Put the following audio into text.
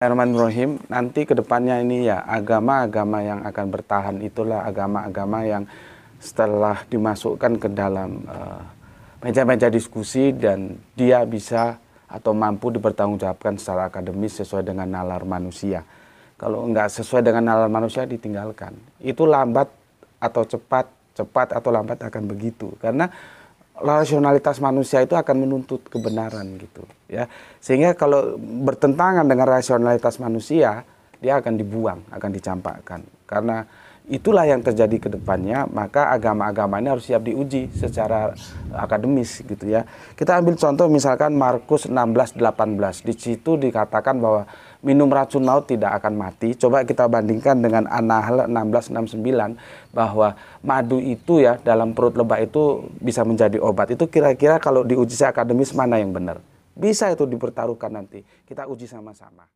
Rohim, Nanti kedepannya ini ya agama-agama yang akan bertahan itulah agama-agama yang setelah dimasukkan ke dalam eh, meja-meja uh, diskusi dan dia bisa atau mampu dipertanggungjawabkan secara akademis sesuai dengan nalar manusia. Kalau enggak sesuai dengan nalar manusia ditinggalkan. Itu lambat atau cepat, cepat atau lambat akan begitu. Karena rasionalitas manusia itu akan menuntut kebenaran gitu ya sehingga kalau bertentangan dengan rasionalitas manusia dia akan dibuang akan dicampakkan karena itulah yang terjadi ke depannya, maka agama-agama ini harus siap diuji secara akademis gitu ya. Kita ambil contoh misalkan Markus 16:18. Di situ dikatakan bahwa minum racun laut tidak akan mati. Coba kita bandingkan dengan An-Nahl 16:69 bahwa madu itu ya dalam perut lebah itu bisa menjadi obat. Itu kira-kira kalau diuji secara akademis mana yang benar? Bisa itu dipertaruhkan nanti. Kita uji sama-sama.